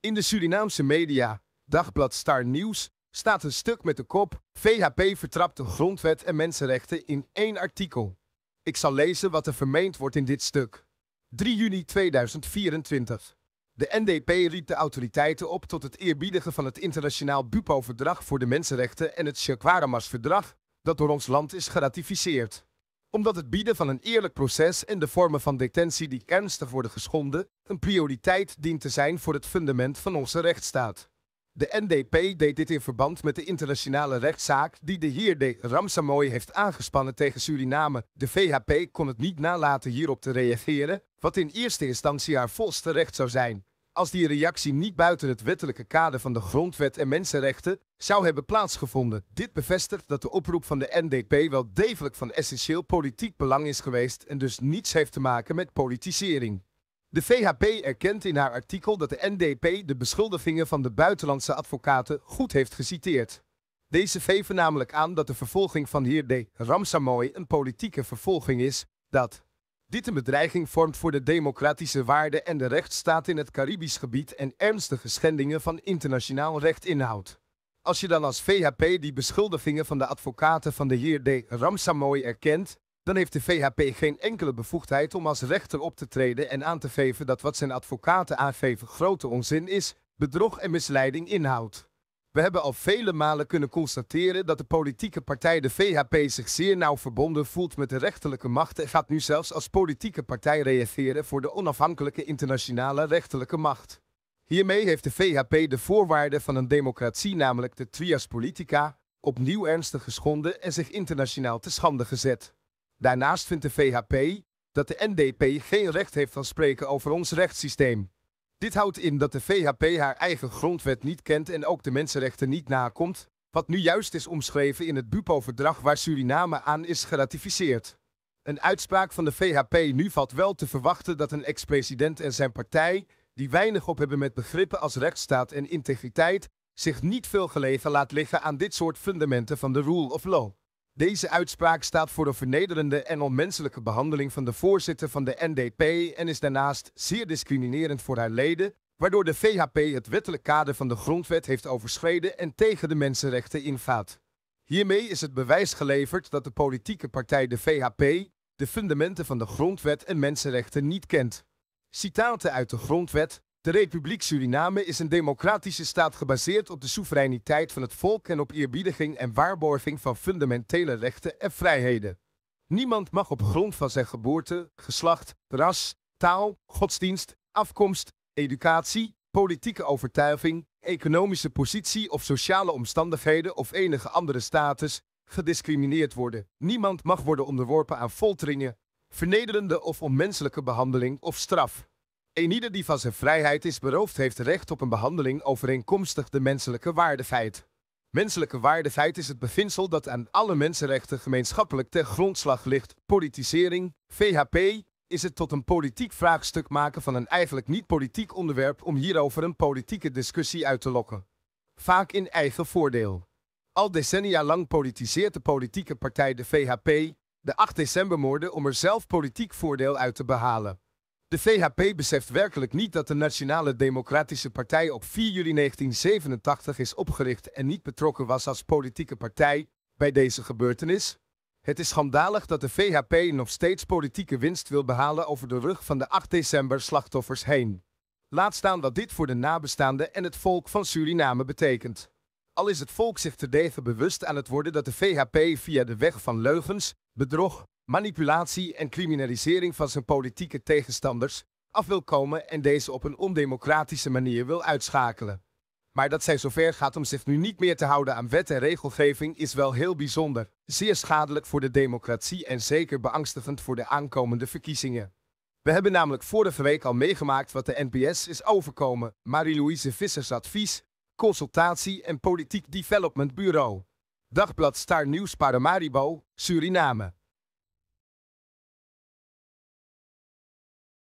In de Surinaamse media, dagblad Star Nieuws, staat een stuk met de kop VHP vertrapt de grondwet en mensenrechten in één artikel. Ik zal lezen wat er vermeend wordt in dit stuk. 3 juni 2024. De NDP riep de autoriteiten op tot het eerbiedigen van het internationaal BUPO-verdrag voor de mensenrechten en het Shekwaremas-verdrag, dat door ons land is geratificeerd omdat het bieden van een eerlijk proces en de vormen van detentie die ernstig worden geschonden een prioriteit dient te zijn voor het fundament van onze rechtsstaat. De NDP deed dit in verband met de internationale rechtszaak die de heer de Ramsamoy heeft aangespannen tegen Suriname. De VHP kon het niet nalaten hierop te reageren, wat in eerste instantie haar volste recht zou zijn als die reactie niet buiten het wettelijke kader van de grondwet en mensenrechten zou hebben plaatsgevonden. Dit bevestigt dat de oproep van de NDP wel degelijk van essentieel politiek belang is geweest en dus niets heeft te maken met politisering. De VHP erkent in haar artikel dat de NDP de beschuldigingen van de buitenlandse advocaten goed heeft geciteerd. Deze veven namelijk aan dat de vervolging van de heer de Ramsamoy een politieke vervolging is, dat dit een bedreiging vormt voor de democratische waarden en de rechtsstaat in het Caribisch gebied en ernstige schendingen van internationaal recht inhoudt. Als je dan als VHP die beschuldigingen van de advocaten van de heer D. Ramsamoy erkent, dan heeft de VHP geen enkele bevoegdheid om als rechter op te treden en aan te geven dat wat zijn advocaten aangeven grote onzin is, bedrog en misleiding inhoudt. We hebben al vele malen kunnen constateren dat de politieke partij de VHP zich zeer nauw verbonden voelt met de rechterlijke macht en gaat nu zelfs als politieke partij reageren voor de onafhankelijke internationale rechterlijke macht. Hiermee heeft de VHP de voorwaarden van een democratie, namelijk de trias politica, opnieuw ernstig geschonden en zich internationaal te schande gezet. Daarnaast vindt de VHP dat de NDP geen recht heeft van spreken over ons rechtssysteem. Dit houdt in dat de VHP haar eigen grondwet niet kent en ook de mensenrechten niet nakomt, wat nu juist is omschreven in het BUPO-verdrag waar Suriname aan is geratificeerd. Een uitspraak van de VHP nu valt wel te verwachten dat een ex-president en zijn partij, die weinig op hebben met begrippen als rechtsstaat en integriteit, zich niet veel gelegen laat liggen aan dit soort fundamenten van de rule of law. Deze uitspraak staat voor de vernederende en onmenselijke behandeling van de voorzitter van de NDP en is daarnaast zeer discriminerend voor haar leden, waardoor de VHP het wettelijk kader van de grondwet heeft overschreden en tegen de mensenrechten ingaat. Hiermee is het bewijs geleverd dat de politieke partij de VHP de fundamenten van de grondwet en mensenrechten niet kent. Citaten uit de grondwet de Republiek Suriname is een democratische staat gebaseerd op de soevereiniteit van het volk en op eerbiediging en waarborging van fundamentele rechten en vrijheden. Niemand mag op grond van zijn geboorte, geslacht, ras, taal, godsdienst, afkomst, educatie, politieke overtuiging, economische positie of sociale omstandigheden of enige andere status gediscrimineerd worden. Niemand mag worden onderworpen aan folteringen, vernederende of onmenselijke behandeling of straf ieder die van zijn vrijheid is beroofd heeft recht op een behandeling overeenkomstig de menselijke waardefeit. Menselijke waardefeit is het beginsel dat aan alle mensenrechten gemeenschappelijk ten grondslag ligt. Politisering, VHP, is het tot een politiek vraagstuk maken van een eigenlijk niet politiek onderwerp om hierover een politieke discussie uit te lokken. Vaak in eigen voordeel. Al decennia lang politiseert de politieke partij de VHP, de 8 decembermoorden, om er zelf politiek voordeel uit te behalen. De VHP beseft werkelijk niet dat de Nationale Democratische Partij op 4 juli 1987 is opgericht en niet betrokken was als politieke partij bij deze gebeurtenis. Het is schandalig dat de VHP nog steeds politieke winst wil behalen over de rug van de 8 december slachtoffers heen. Laat staan wat dit voor de nabestaanden en het volk van Suriname betekent. Al is het volk zich terdege bewust aan het worden dat de VHP via de weg van leugens, bedrog, manipulatie en criminalisering van zijn politieke tegenstanders af wil komen en deze op een ondemocratische manier wil uitschakelen. Maar dat zij zover gaat om zich nu niet meer te houden aan wet en regelgeving is wel heel bijzonder, zeer schadelijk voor de democratie en zeker beangstigend voor de aankomende verkiezingen. We hebben namelijk vorige week al meegemaakt wat de NPS is overkomen, Marie-Louise Vissers Advies, Consultatie en Politiek Development Bureau. Dagblad Star Nieuws Paramaribo, Suriname.